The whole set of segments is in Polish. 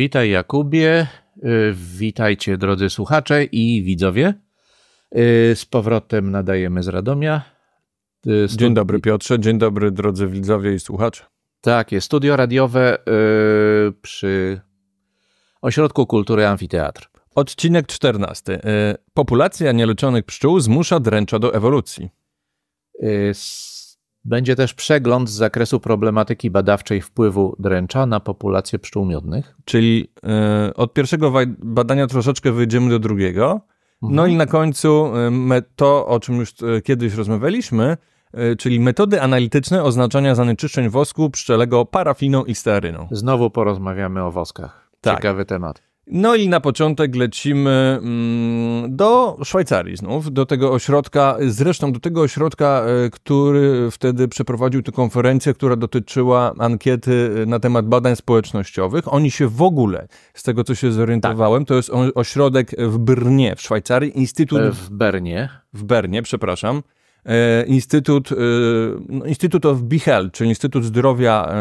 Witaj Jakubie, y, witajcie drodzy słuchacze i widzowie. Y, z powrotem nadajemy z Radomia. Y, dzień dobry Piotrze, dzień dobry drodzy widzowie i słuchacze. Tak, jest studio radiowe przy Ośrodku Kultury Amfiteatr. Odcinek 14. Populacja nieleczonych pszczół zmusza dręcza do ewolucji. Będzie też przegląd z zakresu problematyki badawczej wpływu dręcza na populację pszczół miodnych. Czyli y, od pierwszego badania troszeczkę wyjdziemy do drugiego. No mhm. No i na końcu y, to, o czym już y, kiedyś rozmawialiśmy, czyli metody analityczne oznaczania zanieczyszczeń wosku pszczelego parafiną i stearyną. Znowu porozmawiamy o woskach. Tak. Ciekawy temat. No i na początek lecimy mm, do Szwajcarii znów, do tego ośrodka, zresztą do tego ośrodka, e, który wtedy przeprowadził tę konferencję, która dotyczyła ankiety e, na temat badań społecznościowych. Oni się w ogóle, z tego co się zorientowałem, tak. to jest ośrodek w Brnie w Szwajcarii, Instytut... E, w Bernie. W Bernie, przepraszam. E, Instytut, e, no, Instytut of Bee czyli Instytut Zdrowia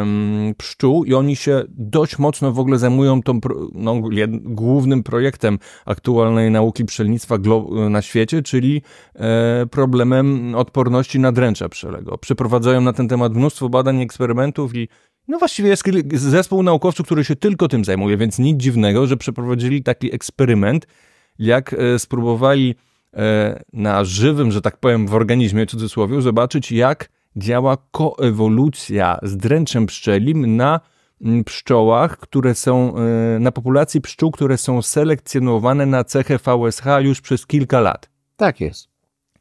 Pszczół i oni się dość mocno w ogóle zajmują tą no, głównym projektem aktualnej nauki pszczelnictwa na świecie, czyli e, problemem odporności na pszczelego. Przeprowadzają na ten temat mnóstwo badań, eksperymentów i no właściwie jest zespół naukowców, który się tylko tym zajmuje, więc nic dziwnego, że przeprowadzili taki eksperyment, jak spróbowali E, na żywym, że tak powiem, w organizmie, w cudzysłowie, zobaczyć jak działa koewolucja z dręczem pszczelim na mm, pszczołach, które są, e, na populacji pszczół, które są selekcjonowane na cechę VSH już przez kilka lat. Tak jest.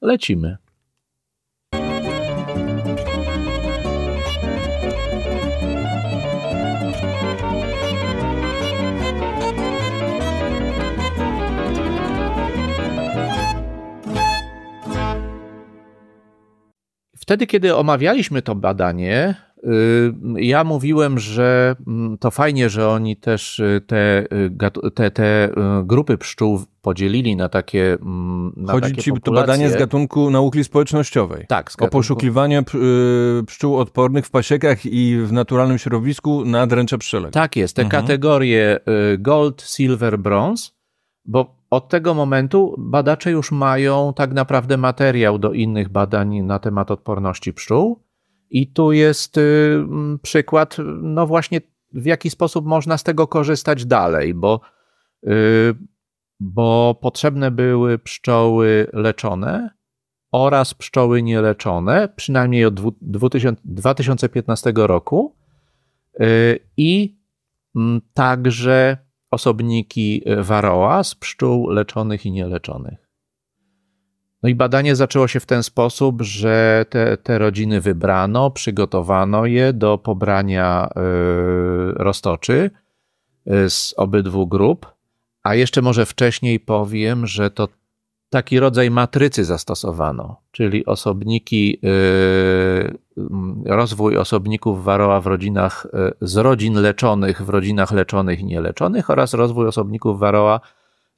Lecimy. Wtedy, kiedy omawialiśmy to badanie, y, ja mówiłem, że mm, to fajnie, że oni też y, y, te, te, te grupy pszczół podzielili na takie. Mm, na Chodzi takie ci populacje. to badanie z gatunku nauki społecznościowej. Tak, z gatunku... O poszukiwanie pszczół odpornych w pasiekach i w naturalnym środowisku na dręcze pszczelek. Tak jest. Te mhm. kategorie gold, silver, bronze, bo od tego momentu badacze już mają tak naprawdę materiał do innych badań na temat odporności pszczół. I tu jest y, mm, przykład, no właśnie, w jaki sposób można z tego korzystać dalej, bo, y, bo potrzebne były pszczoły leczone oraz pszczoły nieleczone, przynajmniej od 2015 roku. Y, I mm, także osobniki waroa e, z pszczół leczonych i nieleczonych. No i badanie zaczęło się w ten sposób, że te, te rodziny wybrano, przygotowano je do pobrania e, roztoczy e, z obydwu grup. A jeszcze może wcześniej powiem, że to taki rodzaj matrycy zastosowano, czyli osobniki, yy, rozwój osobników waroa w rodzinach yy, z rodzin leczonych, w rodzinach leczonych i nieleczonych oraz rozwój osobników waroa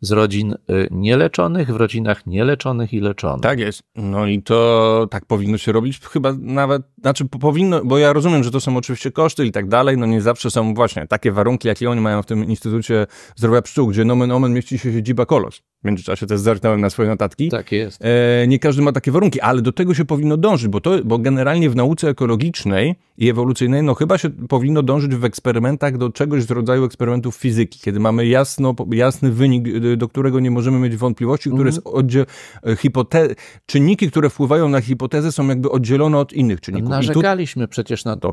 z rodzin y, nieleczonych, w rodzinach nieleczonych i leczonych. Tak jest. No i to tak powinno się robić chyba nawet, znaczy powinno, bo ja rozumiem, że to są oczywiście koszty i tak dalej, no nie zawsze są właśnie takie warunki, jakie oni mają w tym Instytucie Zdrowia Pszczół, gdzie nomen omen mieści się siedziba Kolos. W międzyczasie też zerknąłem na swoje notatki. Tak jest. E, nie każdy ma takie warunki, ale do tego się powinno dążyć, bo, to, bo generalnie w nauce ekologicznej i ewolucyjnej, no chyba się powinno dążyć w eksperymentach do czegoś z rodzaju eksperymentów fizyki, kiedy mamy jasno, jasny wynik y, do którego nie możemy mieć wątpliwości, które jest mhm. oddziel... E, hipote... Czynniki, które wpływają na hipotezę są jakby oddzielone od innych czynników. Narzekaliśmy tu... przecież na to, Dokładnie.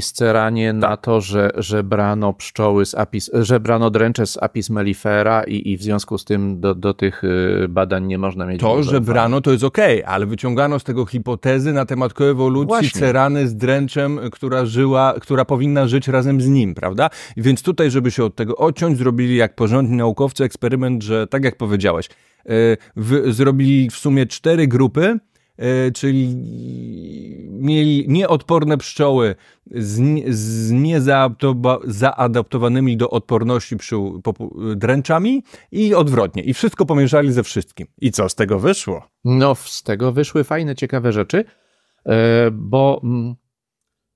przy tak. na to, że, że brano pszczoły z apis, że brano dręcze z apis mellifera i, i w związku z tym do, do tych y, badań nie można mieć... To, że brano to jest okej, okay, ale wyciągano z tego hipotezy na temat koewolucji Właśnie. cerany z dręczem, która żyła, która powinna żyć razem z nim, prawda? Więc tutaj, żeby się od tego odciąć, zrobili jak porządni naukowcy eksperyment moment, że tak jak powiedziałeś, e, w, zrobili w sumie cztery grupy, e, czyli mieli nieodporne pszczoły z, z niezaadaptowanymi do odporności pszczół dręczami i odwrotnie. I wszystko pomieszali ze wszystkim. I co z tego wyszło? No, z tego wyszły fajne, ciekawe rzeczy, e, bo. Mm,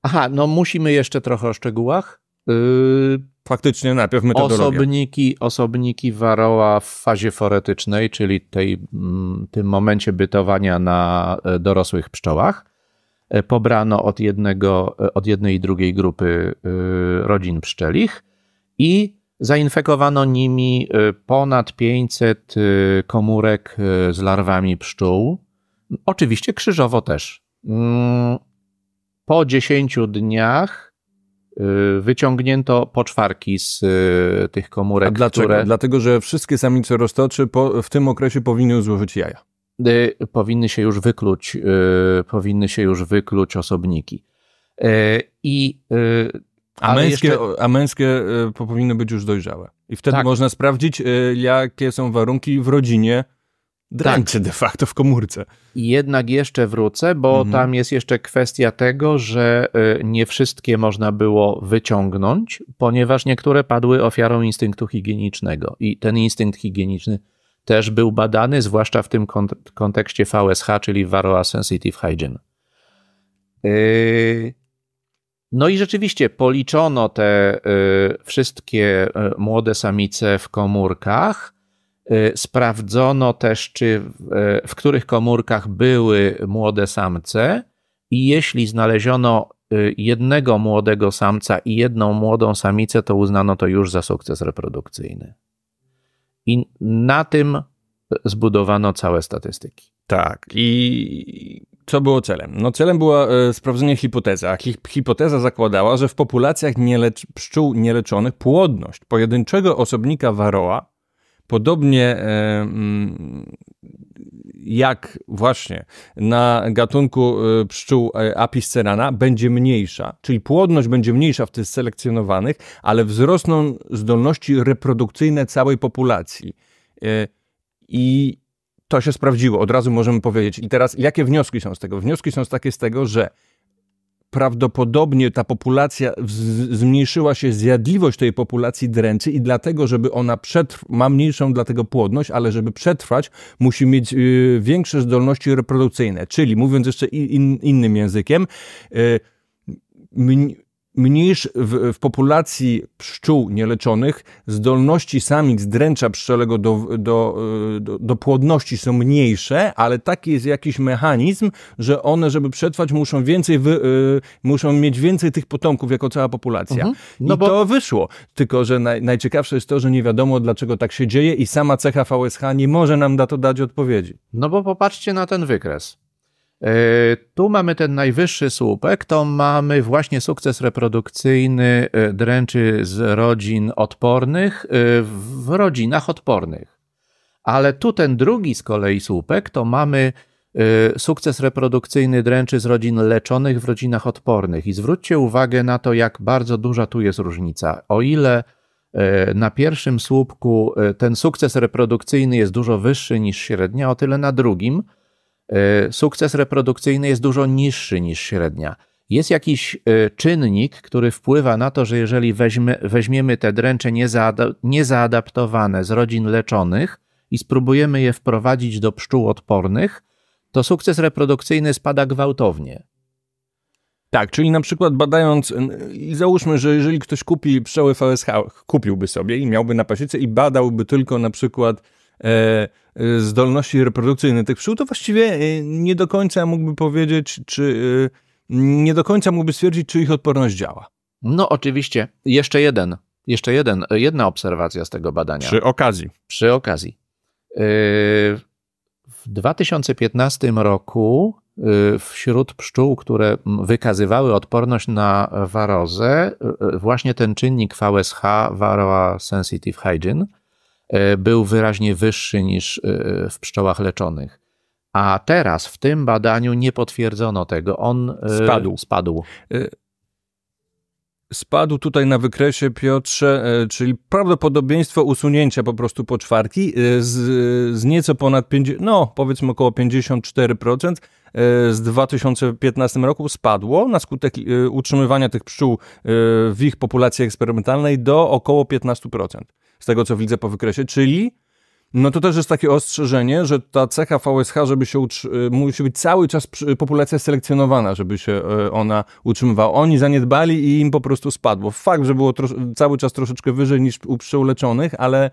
aha, no musimy jeszcze trochę o szczegółach. Y, faktycznie najpierw metodologia. Osobniki, osobniki waroła w fazie foretycznej, czyli tej, mm, tym momencie bytowania na e, dorosłych pszczołach, e, pobrano od, jednego, e, od jednej i drugiej grupy rodzin pszczelich i zainfekowano nimi ponad 500 komórek z larwami pszczół. Oczywiście krzyżowo też. Mm, po 10 dniach Y, wyciągnięto poczwarki z y, tych komórek. A dlaczego? Które... Dlatego, że wszystkie samice roztoczy po, w tym okresie powinny złożyć jaja. Y, powinny się już wykluć, powinny się już wykluć osobniki. I a męskie, jeszcze... a męskie powinny być już dojrzałe. I wtedy tak. można sprawdzić, jakie są warunki w rodzinie dręczy tak. de facto w komórce. Jednak jeszcze wrócę, bo mhm. tam jest jeszcze kwestia tego, że y, nie wszystkie można było wyciągnąć, ponieważ niektóre padły ofiarą instynktu higienicznego i ten instynkt higieniczny też był badany, zwłaszcza w tym kont- kontekście VSH, czyli Varroa Sensitive Hygiene. Y, no i rzeczywiście policzono te y, wszystkie y, młode samice w komórkach Y, sprawdzono też, czy w, y, w których komórkach były młode samce, i jeśli znaleziono y, jednego młodego samca i jedną młodą samicę, to uznano to już za sukces reprodukcyjny. I na tym zbudowano całe statystyki. Tak. I co było celem? No celem było e, sprawdzenie hipotezy, a hi hipoteza zakładała, że w populacjach nielecz pszczół nieleczonych płodność pojedynczego osobnika waroła Podobnie e, mm, jak właśnie na gatunku e, pszczół e, Apis cerana będzie mniejsza, czyli płodność będzie mniejsza w tych selekcjonowanych, ale wzrosną zdolności reprodukcyjne całej populacji. I to się sprawdziło, od razu możemy powiedzieć. I teraz jakie wnioski są z tego? Wnioski są takie z tego, że prawdopodobnie ta populacja, zmniejszyła się zjadliwość tej populacji dręczy i dlatego, żeby ona przetrwała, ma mniejszą dlatego płodność, ale żeby przetrwać, musi mieć y, większe zdolności reprodukcyjne. Czyli, mówiąc jeszcze in, innym językiem, y, mniejsz w, w, populacji pszczół nieleczonych zdolności samic dręcza pszczelego do, do, y, do, do, płodności są mniejsze, ale taki jest jakiś mechanizm, że one, żeby przetrwać, muszą więcej wy, y, muszą mieć więcej tych potomków jako cała populacja. Mhm. No I bo... to wyszło. Tylko, że naj, najciekawsze jest to, że nie wiadomo, dlaczego tak się dzieje i sama cecha VSH nie może nam na to dać odpowiedzi. No bo popatrzcie na ten wykres. E, tu mamy ten najwyższy słupek, to mamy właśnie sukces reprodukcyjny e, dręczy z rodzin odpornych e, w rodzinach odpornych. Ale tu ten drugi z kolei słupek, to mamy sukces reprodukcyjny dręczy z rodzin leczonych w rodzinach odpornych. I zwróćcie uwagę na to, jak bardzo duża tu jest różnica. O ile na pierwszym słupku ten sukces reprodukcyjny jest dużo wyższy niż średnia, o tyle na drugim – Y, sukces reprodukcyjny jest dużo niższy niż średnia. Jest jakiś y, czynnik, który wpływa na to, że jeżeli weźmy, weźmiemy te dręcze niezaada, niezaadaptowane z rodzin leczonych i spróbujemy je wprowadzić do pszczół odpornych, to sukces reprodukcyjny spada gwałtownie. Tak, czyli na przykład badając, i załóżmy, że jeżeli ktoś kupi pszczoły VSH, kupiłby sobie i miałby na pasiece i badałby tylko na przykład e, Y, zdolności reprodukcyjne tych pszczół, to właściwie y, nie do końca mógłby powiedzieć, czy y, nie do końca mógłby stwierdzić, czy ich odporność działa. No oczywiście. Jeszcze jeden, jeszcze jeden, jedna obserwacja z tego badania. Przy okazji. Przy okazji. W 2015 roku wśród pszczół, które wykazywały odporność na warozę, właśnie ten czynnik VSH, Varroa Sensitive Hygiene, E, był wyraźnie wyższy niż e, w pszczołach leczonych. A teraz w tym badaniu nie potwierdzono tego. On e, spadł. spadł. Spadł tutaj na wykresie, Piotrze, czyli prawdopodobieństwo usunięcia po prostu poczwarki z, z nieco ponad 50, no powiedzmy około 54%. E, z 2015 roku spadło na skutek e, utrzymywania tych pszczół e, w ich populacji eksperymentalnej do około 15%, z tego co widzę po wykresie, czyli no to też jest takie ostrzeżenie, że ta cecha VSH, żeby się musi być cały czas populacja selekcjonowana, żeby się ona utrzymywała. Oni zaniedbali i im po prostu spadło. Fakt, że było cały czas troszeczkę wyżej niż u pszczół leczonych, ale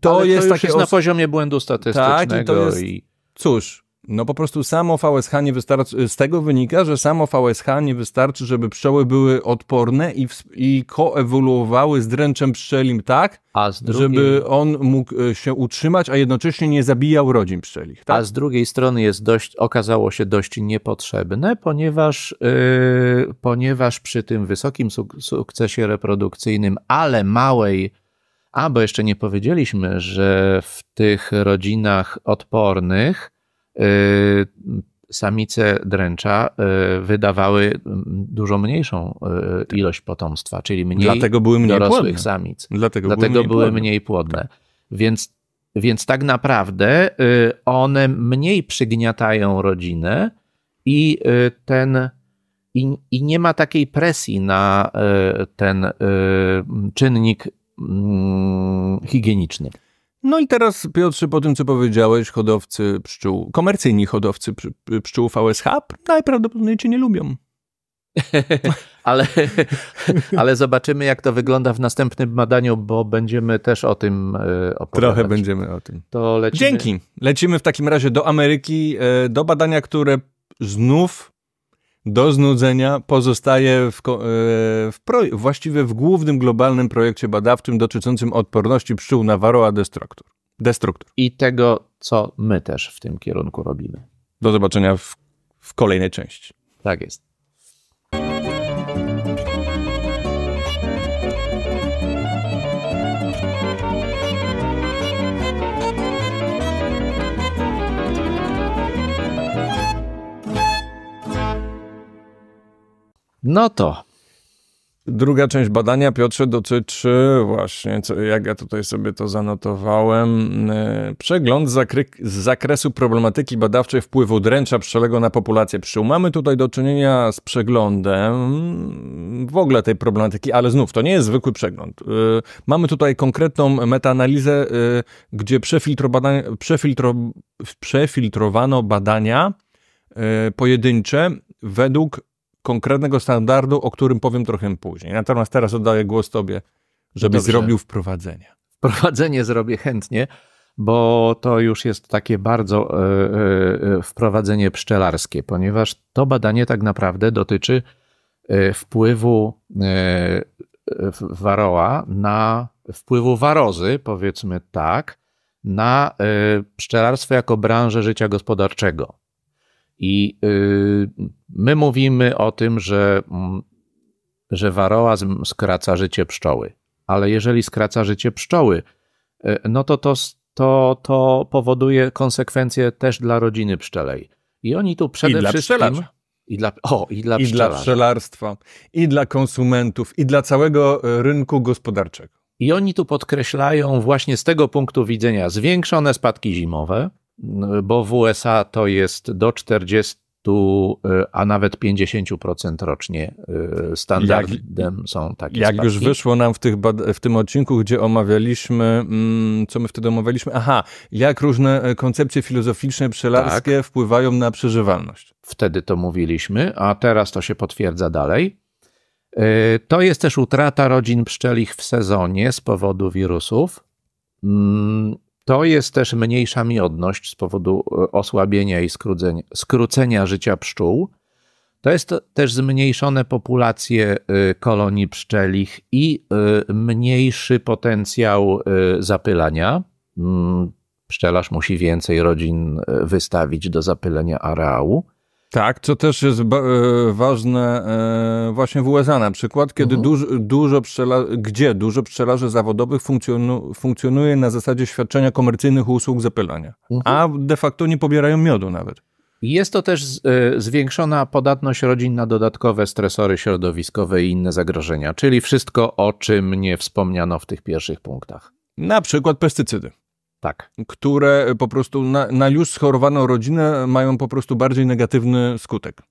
to ale jest to już takie jest na poziomie błędu statystycznego tak, i to jest... I... Cóż, no po prostu samo VSH nie wystarczy, z tego wynika, że samo VSH nie wystarczy, żeby pszczoły były odporne i, i koewoluowały z dręczem pszczelim tak, drugiej... żeby on mógł e, się utrzymać, a jednocześnie nie zabijał rodzin pszczelich. Tak? A z drugiej strony jest dość, okazało się dość niepotrzebne, ponieważ, yy, ponieważ przy tym wysokim suk sukcesie reprodukcyjnym, ale małej a, bo jeszcze nie powiedzieliśmy, że w tych rodzinach odpornych Y, samice dręcza y, wydawały mm, dużo mniejszą y, tak. ilość potomstwa, czyli mniej Dlatego były mniej dorosłych płodne. samic. Dlatego, Dlatego były mniej płodne. Mniej płodne. Tak. Więc, więc tak naprawdę one mniej przygniatają rodzinę i ten i, i nie ma takiej presji na ten czynnik mm, higieniczny. No i teraz, Piotrze, po tym, co powiedziałeś, hodowcy pszczół, komercyjni hodowcy pszczół VSH najprawdopodobniej cię nie lubią. ale, ale zobaczymy, jak to wygląda w następnym badaniu, bo będziemy też o tym e, opowiadać. Trochę będziemy o tym. Lecimy... Dzięki. Lecimy w takim razie do Ameryki, e, do badania, które znów do znudzenia pozostaje w, e, w właściwie w głównym globalnym projekcie badawczym dotyczącym odporności pszczół na varroa destruktor. I tego, co my też w tym kierunku robimy. Do zobaczenia w, w kolejnej części. Tak jest. No to. Druga część badania, Piotrze, dotyczy właśnie, co, jak ja tutaj sobie to zanotowałem, yy, przegląd z zakresu problematyki badawczej wpływu dręcza pszczelego na populację pszczół. Mamy tutaj do czynienia z przeglądem w ogóle tej problematyki, ale znów to nie jest zwykły przegląd. Yy, mamy tutaj konkretną metaanalizę, yy, gdzie przefiltro badania, przefiltro, przefiltrowano badania y, pojedyncze według konkretnego standardu, o którym powiem trochę później. Natomiast teraz oddaję głos Tobie, żeby Dobrze. zrobił wprowadzenie. Wprowadzenie zrobię chętnie, bo to już jest takie bardzo yy, wprowadzenie pszczelarskie, ponieważ to badanie tak naprawdę dotyczy wpływu waroła na wpływu warozy, powiedzmy tak, na pszczelarstwo jako branżę życia gospodarczego. I y, my mówimy o tym, że, mm, że waroa skraca życie pszczoły. Ale jeżeli skraca życie pszczoły, y, no to, to to, to powoduje konsekwencje też dla rodziny pszczelej. I oni tu przede I dla wszystkim. I dla, o, i dla, I dla pszczelarstwa, i dla konsumentów, i dla całego y, rynku gospodarczego. I oni tu podkreślają właśnie z tego punktu widzenia zwiększone spadki zimowe, bo w USA to jest do 40 e, a nawet 50% rocznie e, standardem jak, są takie Jak spadki. już wyszło nam w, tych w tym odcinku, gdzie omawialiśmy, mm, co my wtedy omawialiśmy, aha, jak różne e, koncepcje filozoficzne, pszczelarskie tak. wpływają na przeżywalność. Wtedy to mówiliśmy, a teraz to się potwierdza dalej. To jest też utrata rodzin pszczelich w sezonie z powodu wirusów. Mm, to jest też mniejsza miodność z powodu e, osłabienia i skrócenia, skrócenia życia pszczół. To jest też zmniejszone populacje e, kolonii pszczelich i e, mniejszy potencjał zapylania. Mm, pszczelarz musi więcej rodzin wystawić do zapylenia areału. Tak, co też jest e, ważne e, właśnie w USA na przykład, kiedy mhm. dużo, gdzie dużo pszczelarzy zawodowych funkcjonu funkcjonuje na zasadzie świadczenia komercyjnych usług zapylania, mhm. a de facto nie pobierają miodu nawet. Jest to też e, zwiększona podatność rodzin na dodatkowe stresory środowiskowe i inne zagrożenia, czyli wszystko, o czym nie wspomniano w tych pierwszych punktach. Na przykład pestycydy. Tak. Które po prostu na, na już schorowaną rodzinę mają po prostu bardziej negatywny skutek.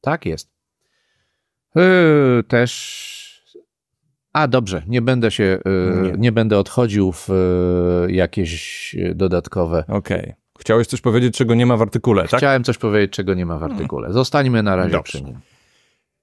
Tak jest. Yy, też a dobrze, nie będę się, yy, nie. nie będę odchodził w yy, jakieś dodatkowe. Okej. Okay. Chciałeś coś powiedzieć, czego nie ma w artykule, tak? Chciałem coś powiedzieć, czego nie ma w artykule. Zostańmy na razie dobrze. przy nim.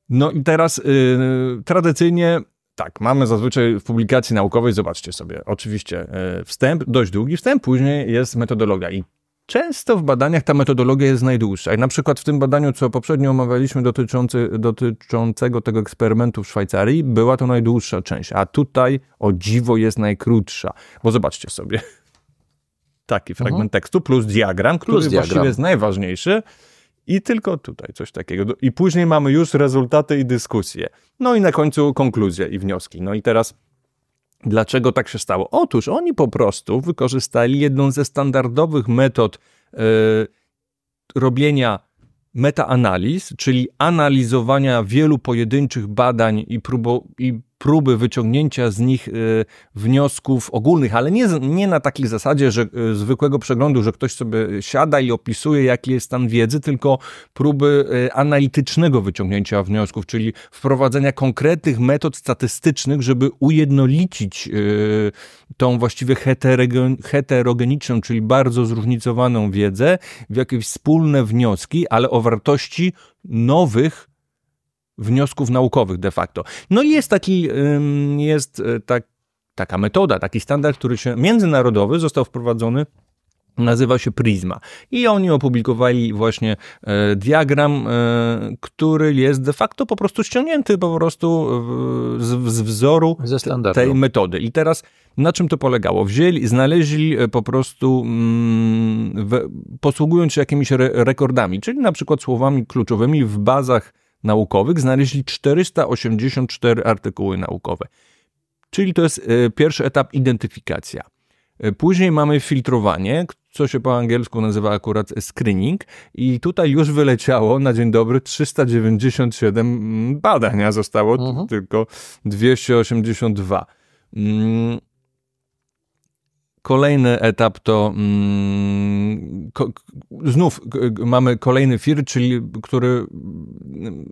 No i teraz yy, tradycyjnie tak, mamy zazwyczaj w publikacji naukowej, zobaczcie sobie, oczywiście e, wstęp, dość długi wstęp, później jest metodologia i często w badaniach ta metodologia jest najdłuższa. I na przykład w tym badaniu, co poprzednio omawialiśmy dotyczący, dotyczącego tego eksperymentu w Szwajcarii, była to najdłuższa część, a tutaj o dziwo jest najkrótsza. Bo zobaczcie sobie, taki fragment mhm. tekstu plus diagram, plus który diagram. właściwie jest najważniejszy. I tylko tutaj coś takiego. I później mamy już rezultaty i dyskusje. No i na końcu konkluzje i wnioski. No i teraz dlaczego tak się stało? Otóż oni po prostu wykorzystali jedną ze standardowych metod yy, robienia metaanaliz, czyli analizowania wielu pojedynczych badań i, próbu, i próby wyciągnięcia z nich y, wniosków ogólnych, ale nie, nie na takiej zasadzie, że y, zwykłego przeglądu, że ktoś sobie siada i opisuje, jaki jest stan wiedzy, tylko próby y, analitycznego wyciągnięcia wniosków, czyli wprowadzenia konkretnych metod statystycznych, żeby ujednolicić tą właściwie heterogeniczną, czyli bardzo zróżnicowaną wiedzę w jakieś wspólne wnioski, ale o wartości nowych wniosków naukowych de facto. No i jest taki, jest y, tak, taka metoda, taki standard, który się międzynarodowy został wprowadzony Nazywa się Prisma. I oni opublikowali właśnie e, diagram, e, który jest de facto po prostu ściągnięty po prostu z, z, wzoru tej metody. I teraz na czym to polegało? Wzięli, znaleźli e, po prostu, mm, posługując się jakimiś re, rekordami, czyli na przykład słowami kluczowymi w bazach naukowych znaleźli 484 artykuły naukowe. Czyli to jest e, pierwszy etap identyfikacja. E, później mamy filtrowanie, co się po angielsku nazywa akurat screening, i tutaj już wyleciało na dzień dobry 397 mm, a zostało mhm. tylko 282. Kolejny etap to mm, ko, znów mamy kolejny FIR, czyli który mm,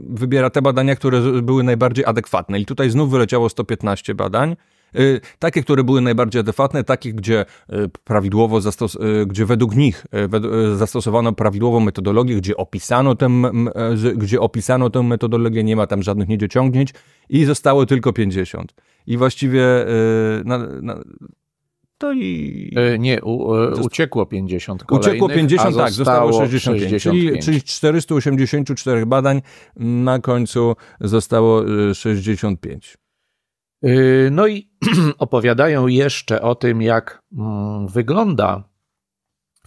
wybiera te badania, które były najbardziej adekwatne. I tutaj znów wyleciało 115 badań. Y, takie, które były najbardziej adekwatne, takich, gdzie y, prawidłowo y, gdzie według nich zastosowano prawidłową metodologię, gdzie opisano, gdzie opisano tę metodologię, nie ma tam żadnych niedociągnięć i zostało tylko 50. I właściwie na, na, to i... E, nie, u, e, uciekło 50 kolejnych, Uciekło 50, tak, zostało 65. 65. Czyli, czyli 484 badań, na końcu zostało 65. E, no i opowiadają jeszcze o tym, jak mm, wygląda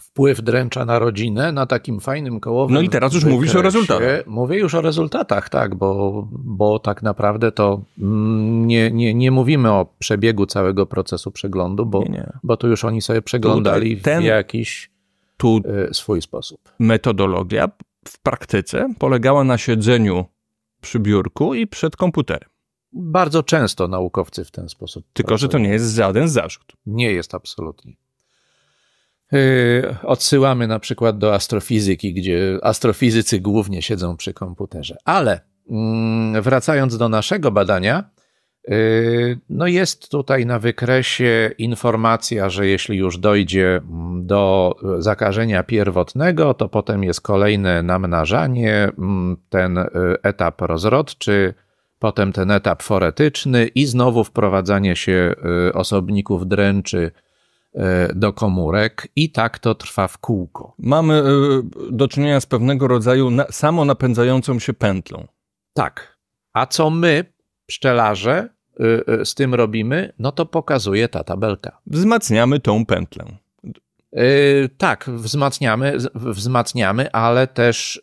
wpływ dręcza na rodzinę, na takim fajnym kołowym. No i teraz już wykresie. mówisz o rezultatach. Mówię już o rezultatach, tak, bo, bo tak naprawdę to mm, nie, nie, nie mówimy o przebiegu całego procesu przeglądu, bo, nie, nie. bo tu już oni sobie przeglądali ten, w jakiś tu y, swój sposób. Metodologia w praktyce polegała na siedzeniu przy biurku i przed komputerem. Bardzo często naukowcy w ten sposób. Tylko, pracują. że to nie jest żaden zarzut. Nie jest absolutnie. Y, odsyłamy na przykład do astrofizyki, gdzie astrofizycy głównie siedzą przy komputerze. Ale mm, wracając do naszego badania, y, no jest tutaj na wykresie informacja, że jeśli już dojdzie mm, do zakażenia pierwotnego, to potem jest kolejne namnażanie, mm, ten y, etap rozrodczy, potem ten etap foretyczny i znowu wprowadzanie się osobników dręczy E, do komórek i tak to trwa w kółko. Mamy e, do czynienia z pewnego rodzaju na, samonapędzającą się pętlą. Tak. A co my, pszczelarze, e, z tym robimy? No to pokazuje ta tabelka. Wzmacniamy tą pętlę. Yy, tak, wzmacniamy, wzmacniamy, ale też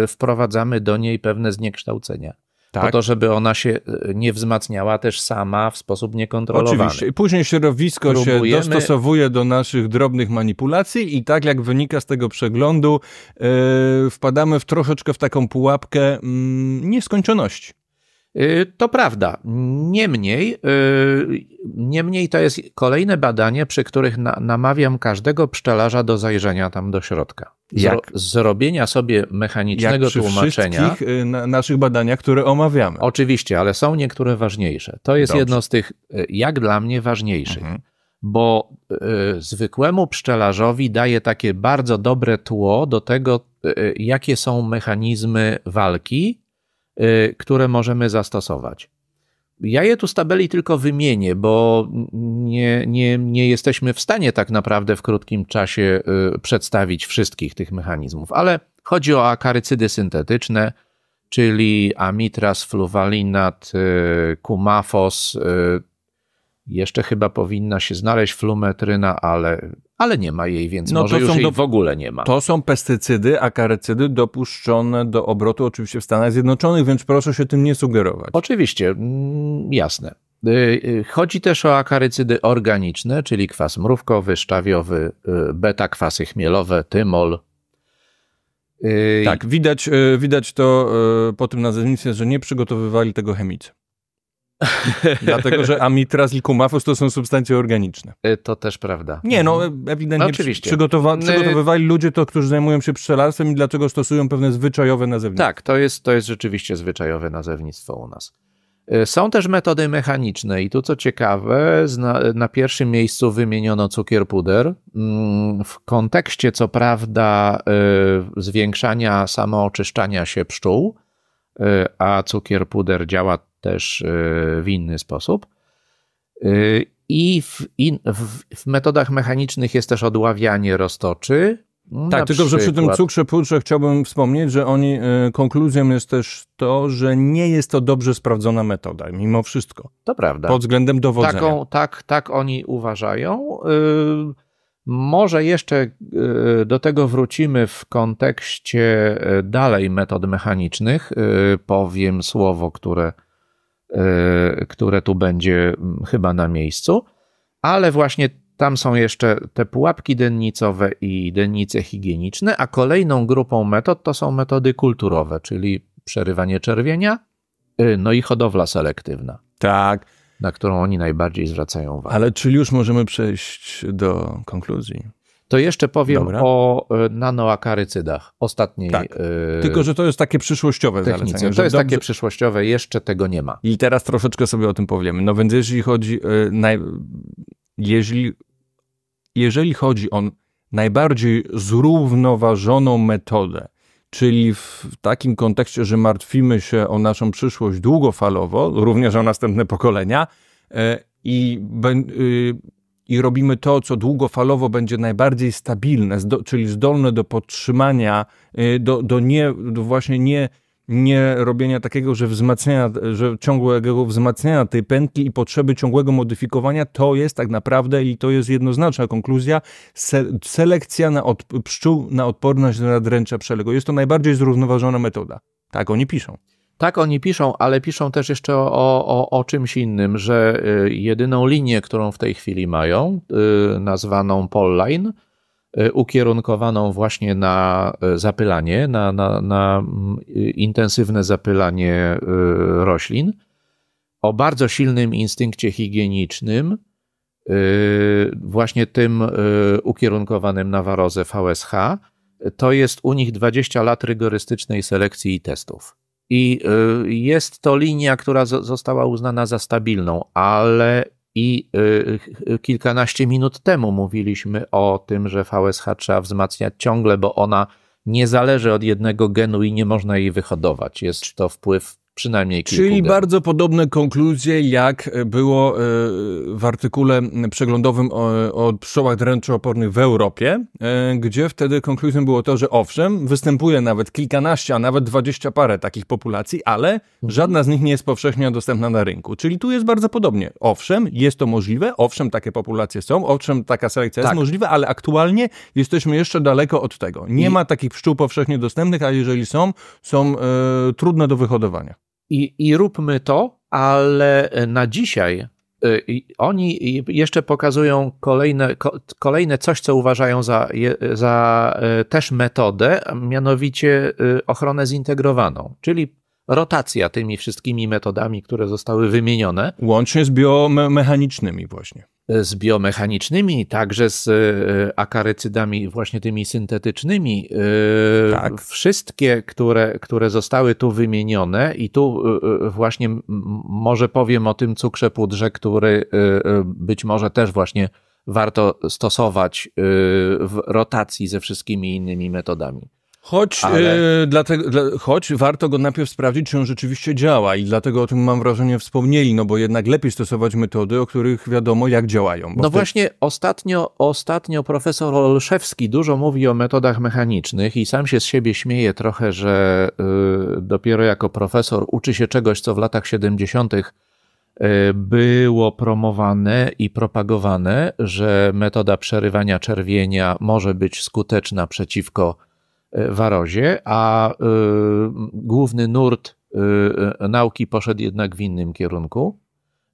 yy, wprowadzamy do niej pewne zniekształcenia tak. po to, żeby ona się e, nie wzmacniała też sama w sposób niekontrolowany. Oczywiście. I później środowisko Próbujemy... się dostosowuje do naszych drobnych manipulacji i tak jak wynika z tego przeglądu, yy, wpadamy w troszeczkę w taką pułapkę yy, nieskończoności. Y, to prawda. Niemniej, y, niemniej to jest kolejne badanie, przy których na, namawiam każdego pszczelarza do zajrzenia tam do środka. jak, zrobienia sobie mechanicznego jak przy tłumaczenia. wszystkich y, na, naszych badaniach, które omawiamy. Oczywiście, ale są niektóre ważniejsze. To jest Dobrze. jedno z tych, jak dla mnie, ważniejszych. Mhm bo y, zwykłemu pszczelarzowi daje takie bardzo dobre tło do tego, y, jakie są mechanizmy walki Y, które możemy zastosować. Ja je tu z tabeli tylko wymienię, bo nie, nie, nie jesteśmy w stanie tak naprawdę w krótkim czasie y, przedstawić wszystkich tych mechanizmów, ale chodzi o akarycydy syntetyczne, czyli amitras, fluvalinat, y, kumafos, jeszcze chyba powinna się znaleźć flumetryna, ale ale nie ma jej, więc no może już jej do... w ogóle nie ma. To są pestycydy, akarycydy dopuszczone do obrotu oczywiście w Stanach Zjednoczonych, więc proszę się tym nie sugerować. Oczywiście, mm, jasne. Y, y, chodzi też o akarycydy organiczne, czyli kwas mrówkowy, szczawiowy, y, beta-kwasy chmielowe, tymol. Tak, widać, widać to po tym nazewnictwie, że nie przygotowywali tego chemicy. Dlatego, że amitraz i kumafos to są substancje organiczne. Y, to też prawda. Nie, no mhm. ewidentnie no, Oczywiście. Przygotowa- y, przygotowywali ludzie to, którzy zajmują się pszczelarstwem i dlatego stosują pewne zwyczajowe nazewnictwo. Tak, to jest, to jest rzeczywiście zwyczajowe nazewnictwo u nas. Y, są też metody mechaniczne i tu co ciekawe, na pierwszym miejscu wymieniono cukier puder. Mm, w kontekście co prawda zwiększania samooczyszczania się pszczół, a cukier puder działa też e, w inny sposób. E, I w, in, w, w metodach mechanicznych jest też odławianie roztoczy, tak, tylko przykład. że przy tym cukrze pudrze chciałbym wspomnieć, że oni, e, konkluzją jest też to, że nie jest to dobrze sprawdzona metoda, mimo wszystko. To prawda. Pod względem dowodzenia. Taką, tak, tak oni uważają. może jeszcze do tego wrócimy w kontekście dalej metod mechanicznych. powiem słowo, które Y, które tu będzie mm, chyba na miejscu, ale właśnie tam są jeszcze te pułapki dennicowe i dennice higieniczne, a kolejną grupą metod to są metody kulturowe, czyli przerywanie czerwienia, y, no i hodowla selektywna. Tak. Na którą oni najbardziej zwracają uwagę. Ale czyli już możemy przejść do konkluzji? To jeszcze powiem Dobra. o e, nanoakarycydach, ostatniej. Tak. E, Tylko, że to jest takie przyszłościowe technice. zalecenie. To jest dobrze... takie przyszłościowe, jeszcze tego nie ma. I teraz troszeczkę sobie o tym powiemy. No więc jeżeli chodzi, e, naj... jeżeli... jeżeli chodzi o najbardziej zrównoważoną metodę, czyli w takim kontekście, że martwimy się o naszą przyszłość długofalowo, również o następne pokolenia, i... i y, i robimy to, co długofalowo będzie najbardziej stabilne, zdo, czyli zdolne do podtrzymania, y, do, do, nie, do właśnie nie, nie robienia takiego, że wzmacniania, że ciągłego wzmacniania tej pętli i potrzeby ciągłego modyfikowania, to jest tak naprawdę i to jest jednoznaczna konkluzja, se, selekcja na od, pszczół na odporność na dręcza przelego. Jest to najbardziej zrównoważona metoda. Tak oni piszą. Tak, oni piszą, ale piszą też jeszcze o, o, o czymś innym, że y, jedyną linię, którą w tej chwili mają, y, nazwaną Polline, y, ukierunkowaną właśnie na zapylanie, na, na, na intensywne zapylanie roślin, o bardzo silnym instynkcie higienicznym, właśnie tym ukierunkowanym na warozę VSH, to jest u nich 20 lat rygorystycznej selekcji i testów. I y, jest to linia, która została uznana za stabilną, ale i y, y, kilkanaście minut temu mówiliśmy o tym, że VSH trzeba wzmacniać ciągle, bo ona nie zależy od jednego genu i nie można jej wyhodować. Jest to wpływ przynajmniej kilku. Czyli bardzo podobne konkluzje, jak było e, w artykule przeglądowym o, o pszczołach dręczoopornych w Europie, e, gdzie wtedy konkluzją było to, że owszem, występuje nawet kilkanaście, a nawet dwadzieścia parę takich populacji, ale mhm. żadna z nich nie jest powszechnie dostępna na rynku. Czyli tu jest bardzo podobnie. Owszem, jest to możliwe, owszem, takie populacje są, owszem, taka selekcja tak. jest możliwa, ale aktualnie jesteśmy jeszcze daleko od tego. Nie I... ma takich pszczół powszechnie dostępnych, a jeżeli są, są y, trudne do wyhodowania i, i róbmy to, ale e, na dzisiaj e, oni jeszcze pokazują kolejne, kolejne coś, co uważają za, za e, też metodę, mianowicie ochronę zintegrowaną, czyli rotacja tymi wszystkimi metodami, które zostały wymienione. Łącznie z biomechanicznymi właśnie z biomechanicznymi, także z e, akarycydami właśnie tymi syntetycznymi. E, tak. Wszystkie, które, które zostały tu wymienione i tu e, właśnie może powiem o tym cukrze pudrze, który być może też właśnie warto stosować w rotacji ze wszystkimi innymi metodami. Choć, ale... E, dlatego, dla, choć warto go najpierw sprawdzić, czy on rzeczywiście działa i dlatego o tym mam wrażenie wspomnieli, no bo jednak lepiej stosować metody, o których wiadomo jak działają. No właśnie ostatnio, ostatnio profesor Olszewski dużo mówi o metodach mechanicznych i sam się z siebie śmieje trochę, że y, dopiero jako profesor uczy się czegoś, co w latach 70. Yy, było promowane i propagowane, że metoda przerywania czerwienia może być skuteczna przeciwko Warozie, a y, główny nurt y, y, nauki poszedł jednak w innym kierunku.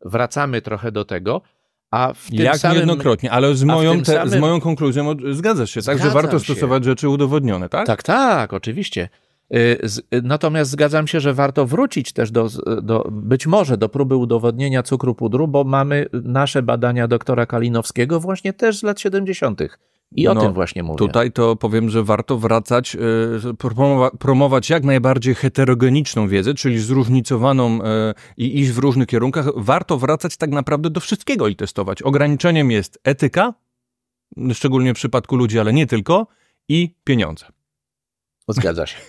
Wracamy trochę do tego. A w tym Jak samym, niejednokrotnie, ale z moją, te, samym... z moją konkluzją zgadzasz się, tak, że warto się. stosować rzeczy udowodnione, tak? Tak, tak, oczywiście. Natomiast zgadzam się, że warto wrócić też do, do, być może do próby udowodnienia cukru pudru, bo mamy nasze badania doktora Kalinowskiego właśnie też z lat 70. I o no, tym właśnie mówię. Tutaj to powiem, że warto wracać, e, promować jak najbardziej heterogeniczną wiedzę, czyli zróżnicowaną e, i iść w różnych kierunkach. Warto wracać tak naprawdę do wszystkiego i testować. Ograniczeniem jest etyka, szczególnie w przypadku ludzi, ale nie tylko, i pieniądze. Zgadza się.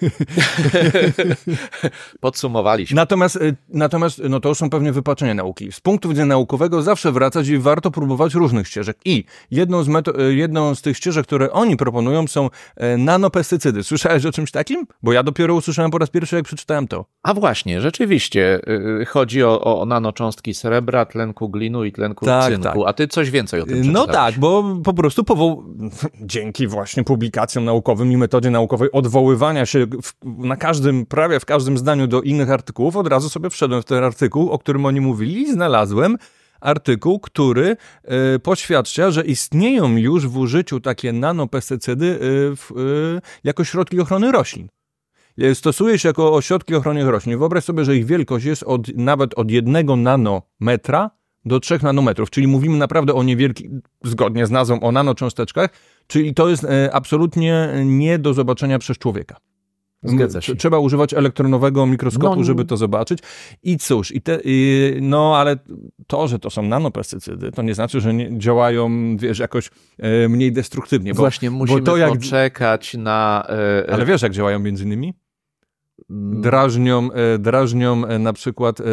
Podsumowaliśmy. Natomiast, y, natomiast no to już są pewnie wypaczenia nauki. Z punktu widzenia naukowego zawsze wracać i warto próbować różnych ścieżek. I jedną z, y, jedną z tych ścieżek, które oni proponują są y, nanopestycydy. Słyszałeś o czymś takim? Bo ja dopiero usłyszałem po raz pierwszy, jak przeczytałem to. A właśnie, rzeczywiście. Chodzi o, o nanocząstki srebra, tlenku glinu i tlenku tak, cynku. Tak. A ty coś więcej o tym No tak, bo po prostu powo... dzięki właśnie publikacjom naukowym i metodzie naukowej odwoływałem odwoływania się w, na każdym, prawie w każdym zdaniu do innych artykułów, od razu sobie wszedłem w ten artykuł, o którym oni mówili i znalazłem artykuł, który e, poświadcza, że istnieją już w użyciu takie nanopestycydy e, w, e, jako środki ochrony roślin. Stosuje się jako środki ochrony roślin. Wyobraź sobie, że ich wielkość jest od, nawet od jednego nanometra do 3 nanometrów, czyli mówimy naprawdę o niewielkich, zgodnie z nazwą, o nanocząsteczkach, czyli to jest e, absolutnie nie do zobaczenia przez człowieka. Zgadza się. Trzeba używać elektronowego mikroskopu, no, no, żeby to zobaczyć. I cóż, i te, i, no ale to, że to są nanopestycydy, to nie znaczy, że nie, działają, wiesz, jakoś e, mniej destruktywnie. Bo, Właśnie, musimy bo to, jak... poczekać na... E, e, ale wiesz, jak działają między innymi? Mm. drażnią, e, drażnią e, na przykład, e,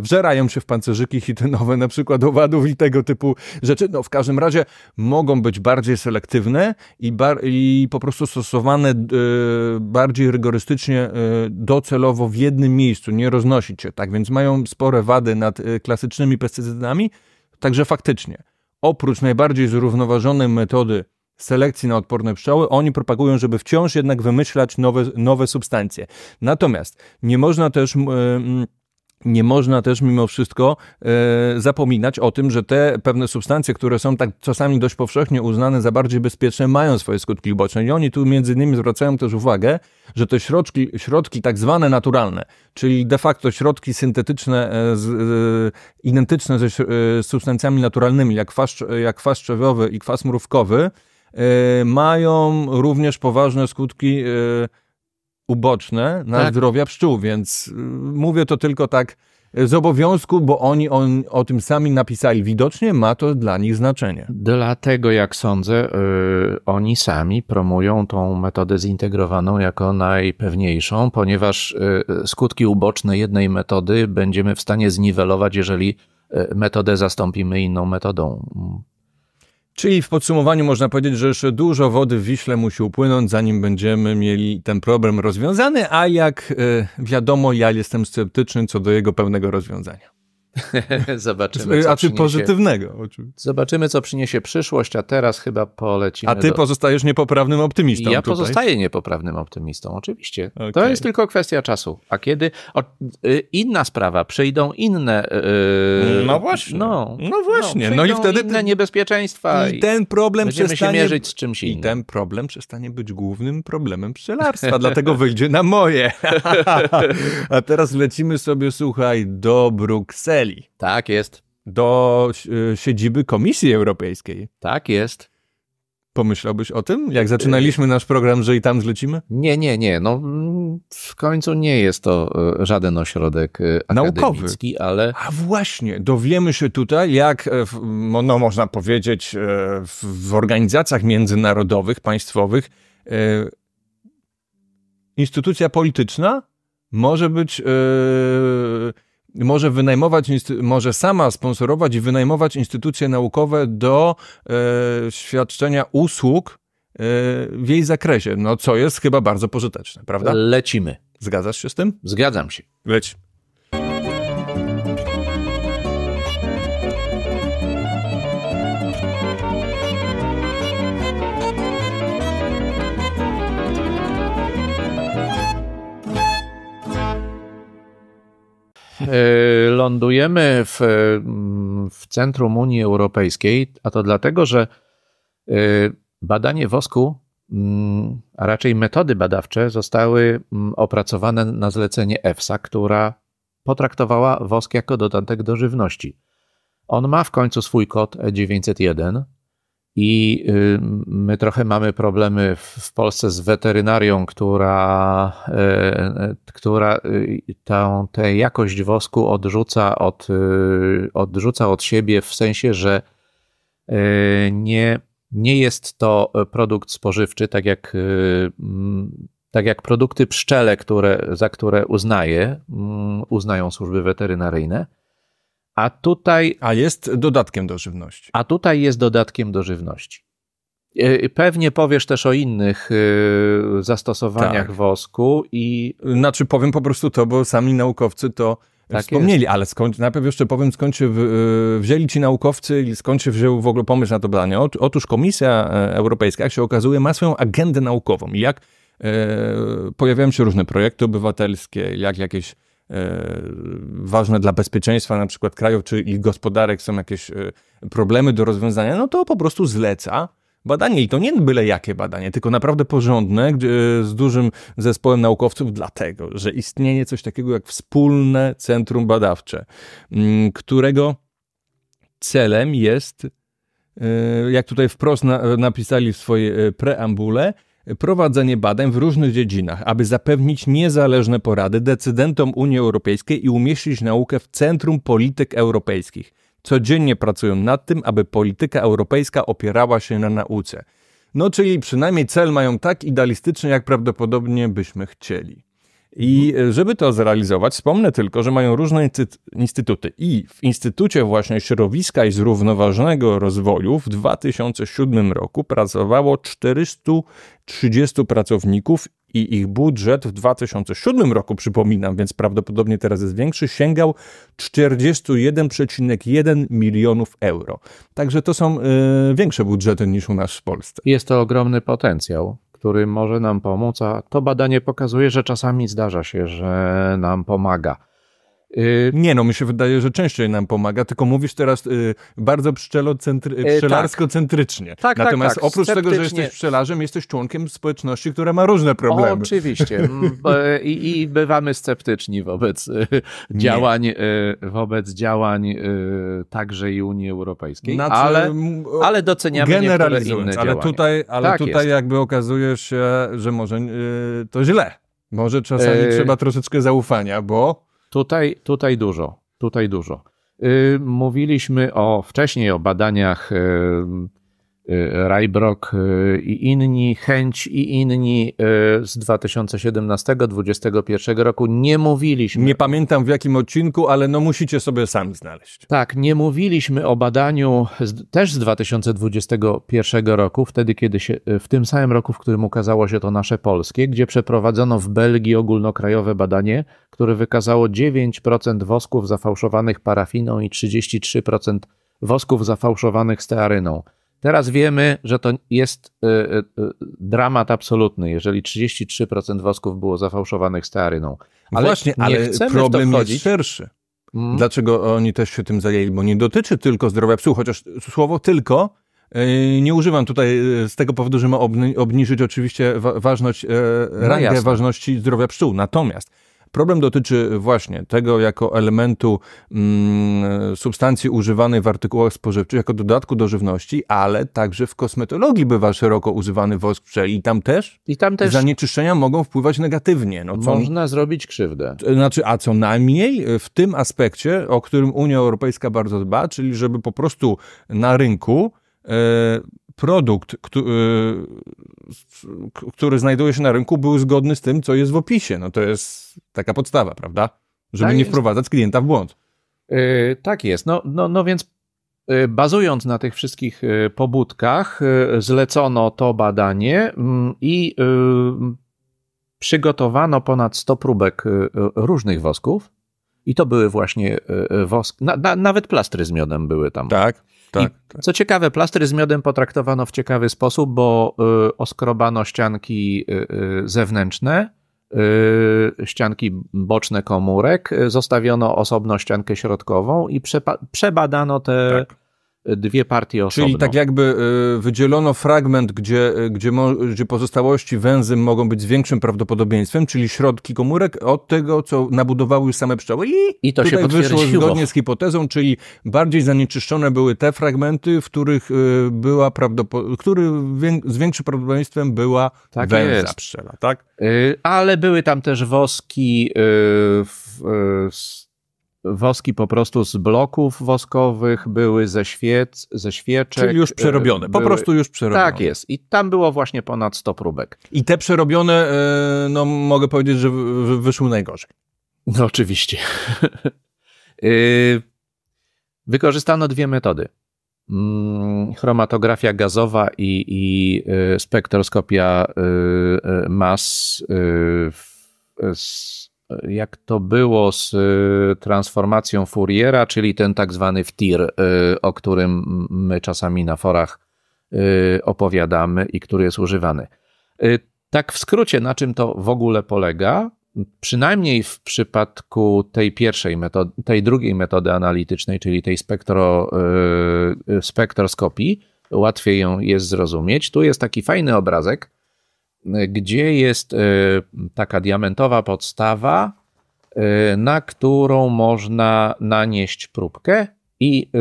wżerają się w pancerzyki hitynowe na przykład owadów i tego typu rzeczy. No w każdym razie mogą być bardziej selektywne i, bar i po prostu stosowane bardziej rygorystycznie docelowo w jednym miejscu, nie roznosić się. Tak więc mają spore wady nad klasycznymi pestycydami, także faktycznie oprócz najbardziej zrównoważonej metody selekcji na odporne pszczoły, oni propagują, żeby wciąż jednak wymyślać nowe, nowe substancje. Natomiast nie można też. Yy, nie można też mimo wszystko e, zapominać o tym, że te pewne substancje, które są tak czasami dość powszechnie uznane za bardziej bezpieczne, mają swoje skutki uboczne. I oni tu między innymi zwracają też uwagę, że te środki, środki tak zwane naturalne, czyli de facto środki syntetyczne, e, z, e, identyczne ze e, substancjami naturalnymi, jak kwas, jak kwas i kwas mrówkowy, E, mają również poważne skutki e, uboczne na tak. zdrowia pszczół, więc e, mówię to tylko tak z obowiązku, bo oni on, o tym sami napisali. Widocznie ma to dla nich znaczenie. Dlatego, jak sądzę, yy, oni sami promują tą metodę zintegrowaną jako najpewniejszą, ponieważ yy, skutki uboczne jednej metody będziemy w stanie zniwelować, jeżeli metodę zastąpimy inną metodą. Czyli w podsumowaniu można powiedzieć, że jeszcze dużo wody w Wiśle musi upłynąć, zanim będziemy mieli ten problem rozwiązany, a jak e, wiadomo, ja jestem sceptyczny co do jego pełnego rozwiązania. Zobaczymy. E, a ty przyniesie... pozytywnego. Oczywiście. Zobaczymy, co przyniesie przyszłość, a teraz chyba polecimy. A ty do... pozostajesz niepoprawnym optymistą. Ja tutaj. pozostaję niepoprawnym optymistą, oczywiście. Okay. To jest tylko kwestia czasu. A kiedy. O, y, inna sprawa, przyjdą inne. Yy... No właśnie. No, no właśnie. No, no i wtedy. Inne niebezpieczeństwa. I, I ten problem będziemy przestanie. się mierzyć z czymś innym. I ten problem przestanie być głównym problemem pszczelarstwa, dlatego wyjdzie na moje. a teraz lecimy sobie, słuchaj, do Brukseli. Brukseli. Tak jest. Do e, siedziby Komisji Europejskiej. Tak jest. Pomyślałbyś o tym, jak zaczynaliśmy nasz program, że i tam zlecimy? Nie, nie, nie. No, w końcu nie jest to e, żaden ośrodek e, naukowy, ale. A właśnie, dowiemy się tutaj, jak no, można powiedzieć, w, w organizacjach międzynarodowych, państwowych, instytucja polityczna może być może wynajmować, może sama sponsorować i wynajmować instytucje naukowe do e, świadczenia usług e, w jej zakresie, no co jest chyba bardzo pożyteczne, prawda? Lecimy. Zgadzasz się z tym? Zgadzam się. Leć. Y, lądujemy w, mm, w centrum Unii Europejskiej, a to dlatego, że y, badanie wosku, mm, a raczej metody badawcze zostały mm, opracowane na zlecenie EFSA, która potraktowała wosk jako dodatek do żywności. On ma w końcu swój kod 901, e i y, my trochę mamy problemy w Polsce z weterynarią, która, y, która y, tą, tę jakość wosku odrzuca od, odrzuca od siebie w sensie, że nie, nie jest to produkt spożywczy, tak jak, tak jak produkty pszczele, które, za które uznaje, uznają służby weterynaryjne a tutaj. A jest dodatkiem do żywności. A tutaj jest dodatkiem do żywności. E, pewnie powiesz też o innych e, zastosowaniach tak. wosku i. Znaczy, powiem po prostu to, bo sami naukowcy to tak wspomnieli, jest. ale skąd, najpierw jeszcze powiem, skąd się w, e, wzięli ci naukowcy i skąd się wziął w ogóle pomysł na to badanie. Otóż Komisja Europejska, jak się okazuje, ma swoją agendę naukową. I jak e, pojawiają się różne projekty obywatelskie, jak jakieś E, ważne dla bezpieczeństwa na przykład krajów czy ich gospodarek są jakieś e, problemy do rozwiązania, no to po prostu zleca badanie i to nie byle jakie badanie, tylko naprawdę porządne e, z dużym zespołem naukowców, dlatego że istnieje coś takiego jak wspólne centrum badawcze, mm, którego celem jest, jak tutaj wprost napisali w swojej preambule, prowadzenie badań w różnych dziedzinach, aby zapewnić niezależne porady decydentom Unii Europejskiej i umieścić naukę w centrum polityk europejskich. Codziennie pracują nad tym, aby polityka europejska opierała się na nauce. No czyli przynajmniej cel mają tak idealistyczny, jak prawdopodobnie byśmy chcieli. I e, żeby to zrealizować, wspomnę tylko, że mają różne instytuty. I w Instytucie właśnie Środowiska i Zrównoważonego Rozwoju w 2007 roku pracowało 430 pracowników i ich budżet w 2007 roku, przypominam, więc prawdopodobnie teraz jest większy, sięgał 41,1 milionów euro. Także to są e, większe budżety niż u nas w Polsce. Jest to ogromny potencjał który może nam pomóc, a to badanie pokazuje, że czasami zdarza się, że nam pomaga. Y, Nie no, mi się wydaje, że częściej nam pomaga, tylko mówisz teraz y, bardzo y, tak. pszczelarsko-centrycznie. Tak, tak, Natomiast tak, oprócz tego, że jesteś pszczelarzem, jesteś członkiem społeczności, która ma różne problemy. Oczywiście. Mm, I, i bywamy sceptyczni wobec y, Nie. działań, wobec działań także i Unii Europejskiej, znaczy, ale, ale doceniamy generalizując, inne ale działania. Tutaj, ale tak tutaj jest. jakby okazuje się, że może y, to źle. Może czasami trzeba troszeczkę zaufania, bo Tutaj, tutaj dużo, tutaj dużo. Y, mówiliśmy o wcześniej o badaniach Y, Rajbrok y, i inni, Chęć i inni y, z 2017-2021 roku nie mówiliśmy. Nie pamiętam w jakim odcinku, ale no musicie sobie sami znaleźć. Tak, nie mówiliśmy o badaniu z, też z 2021 roku, wtedy kiedy się, w tym samym roku, w którym ukazało się to nasze polskie, gdzie przeprowadzono w Belgii ogólnokrajowe badanie, które wykazało 9% wosków zafałszowanych parafiną i 33% wosków zafałszowanych stearyną. Teraz wiemy, że to jest y, y, y dramat absolutny, jeżeli 33% wosków było zafałszowanych stearyną. Ale Właśnie, ale problem jest szerszy. Hmm. Dlaczego oni też się tym zajęli? Bo nie dotyczy tylko zdrowia psu, chociaż słowo tylko y, nie używam tutaj y, z tego powodu, że ma obniżyć oczywiście wa ważność, e, no rangę jasne. ważności zdrowia pszczół. Natomiast Problem dotyczy właśnie tego jako elementu mm, substancji używanej w artykułach spożywczych, jako dodatku do żywności, ale także w kosmetologii bywa szeroko używany wosk pszczeli i tam też, I tam też zanieczyszczenia mogą wpływać negatywnie. No, co, można zrobić krzywdę. Znaczy, a co najmniej e, w tym aspekcie, o którym Unia Europejska bardzo dba, czyli żeby po prostu na rynku e, produkt, który, e, który znajduje się na rynku, był zgodny z tym, co jest w opisie. No to jest taka podstawa, prawda? Żeby tak nie jest. wprowadzać klienta w błąd. Yy, tak jest. No, no, no więc e, bazując na tych wszystkich pobudkach, zlecono to badanie mm, i przygotowano ponad 100 próbek różnych wosków. I to były właśnie wosk, na, na, nawet plastry z miodem były tam. Tak tak, tak. Co ciekawe, plaster z miodem potraktowano w ciekawy sposób, bo y, oskrobano ścianki y, y zewnętrzne, y, ścianki boczne komórek, y, zostawiono osobną ściankę środkową i przebadano te. Tak dwie partie osobno. Czyli tak jakby y, wydzielono fragment, gdzie, y, gdzie, gdzie pozostałości węzy mogą być z większym prawdopodobieństwem, czyli środki komórek od tego, co nabudowały same pszczoły. I, I to się wyszło zgodnie z hipotezą, czyli bardziej zanieczyszczone były te fragmenty, w których y, była prawdopodobieństwo, który z większym prawdopodobieństwem była tak węza pszczela, tak? ale były tam też woski w, w woski po prostu z bloków woskowych, były ze świec, ze świeczek. Czyli już e, przerobione, były... po prostu już przerobione. Tak jest. I tam było właśnie ponad 100 próbek. I te przerobione, e, no mogę powiedzieć, że wyszły najgorzej. No oczywiście. Y, wykorzystano dwie metody. Mm, chromatografia gazowa i, i y, spektroskopia y, mas z jak to było z y, transformacją Fouriera, czyli ten tak zwany wtir, y, o którym my czasami na forach y, opowiadamy i który jest używany. Tak w skrócie, na czym to w ogóle polega? Przynajmniej w przypadku tej pierwszej metody, tej drugiej metody analitycznej, czyli tej spektro, spektroskopii, łatwiej ją jest zrozumieć. Tu jest taki fajny obrazek, gdzie jest e, taka diamentowa podstawa, e, na którą można nanieść próbkę i, e,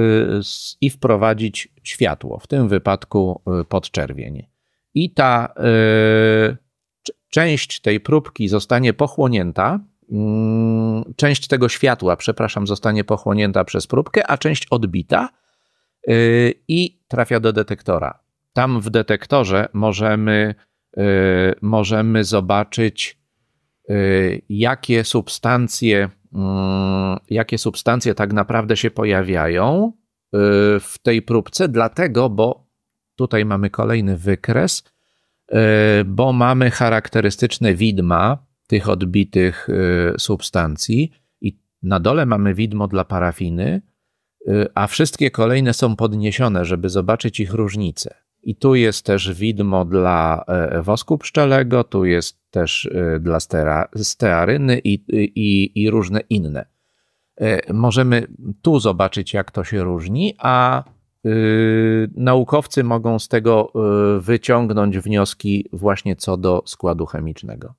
i wprowadzić światło, w tym wypadku podczerwień. I ta część tej próbki zostanie pochłonięta, mm, część tego światła, przepraszam, zostanie pochłonięta przez próbkę, a część odbita i trafia do detektora. Tam w detektorze możemy Y, możemy zobaczyć, y, jakie substancje, mm, jakie substancje tak naprawdę się pojawiają y, w tej próbce, dlatego, bo tutaj mamy kolejny wykres, bo mamy charakterystyczne widma tych odbitych substancji i na dole mamy widmo dla parafiny, a wszystkie kolejne są podniesione, żeby zobaczyć ich różnice. I tu jest też widmo dla e, wosku pszczelego, tu jest też e, dla stera, stearyny i, i, i różne inne. E, możemy tu zobaczyć, jak to się różni, a y, naukowcy mogą z tego wyciągnąć wnioski właśnie co do składu chemicznego.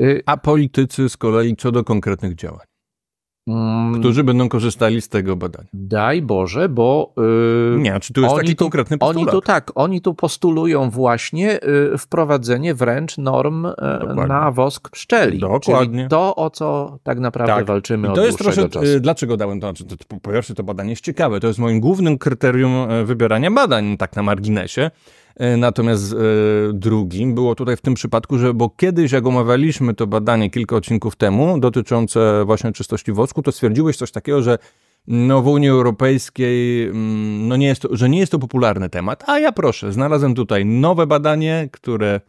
Y, a politycy z kolei co do konkretnych działań. Mm. Którzy będą korzystali z tego badania. Daj Boże, bo. Yy, nie, czy tu jest taki tu, konkretny postulat? Oni tu tak, oni tu postulują właśnie yy, wprowadzenie wręcz norm yy, na wosk pszczeli. Dokładnie. Czyli to, o co tak naprawdę tak. walczymy I to od jest y, czasu. Dlaczego dałem to? Znaczy, po pierwsze, to badanie jest ciekawe. To jest moim głównym kryterium e, wybierania badań, tak na marginesie. E, natomiast e, drugim było tutaj w tym przypadku, że bo kiedyś jak omawialiśmy to badanie kilka odcinków temu dotyczące właśnie czystości wosku, to stwierdziłeś coś takiego, że mm, no w Unii Europejskiej, mm, no nie jest to, że nie jest to popularny temat. A ja proszę, znalazłem tutaj nowe badanie, które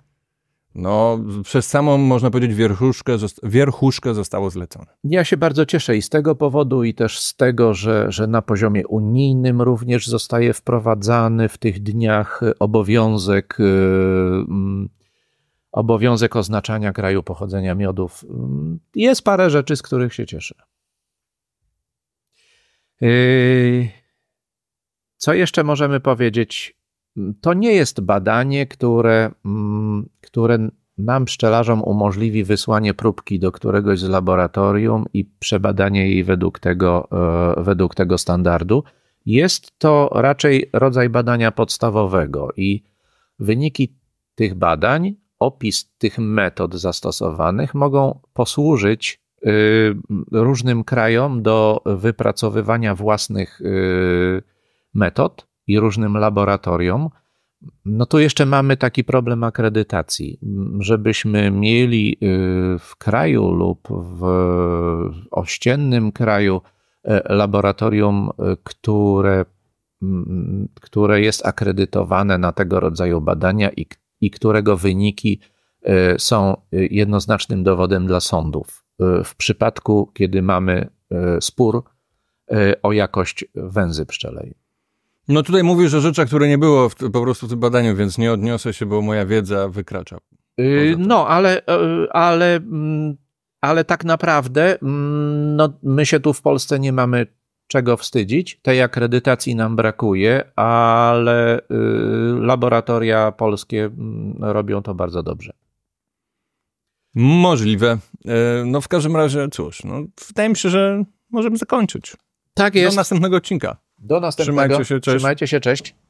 no, przez samą, można powiedzieć, wierchuszkę, wierchuszkę zostało zlecone. Ja się bardzo cieszę i z tego powodu, i też z tego, że, że na poziomie unijnym również zostaje wprowadzany w tych dniach y, obowiązek, y, mm, obowiązek oznaczania kraju pochodzenia miodów. Y, jest parę rzeczy, z których się cieszę. Co jeszcze możemy powiedzieć? To nie jest badanie, które, mm, które nam pszczelarzom umożliwi wysłanie próbki do któregoś z laboratorium i przebadanie jej według tego, e, według tego standardu. Jest to raczej rodzaj badania podstawowego i wyniki tych badań, opis tych metod zastosowanych mogą posłużyć y, różnym krajom do wypracowywania własnych y, metod i różnym laboratoriom, no to jeszcze mamy taki problem akredytacji. Żebyśmy mieli y, w kraju lub w ościennym kraju y, laboratorium, y, które, które jest akredytowane na tego rodzaju badania i, i którego wyniki są jednoznacznym dowodem dla sądów. W przypadku, kiedy mamy spór o jakość węzy pszczelej. No tutaj mówisz o rzeczach, które nie było w, po prostu w tym badaniu, więc nie odniosę się, bo moja wiedza wykracza. Yy, no, ale, e, ale, mm, ale tak naprawdę mm, no, my się tu w Polsce nie mamy czego wstydzić. Tej akredytacji nam brakuje, ale y, laboratoria polskie mm, robią to bardzo dobrze. Możliwe. E, no w każdym razie, cóż, no, wydaje mi się, że możemy zakończyć. Tak jest. Do następnego odcinka. Do następnego. Trzymajcie się, cześć. Trzymajcie się, cześć.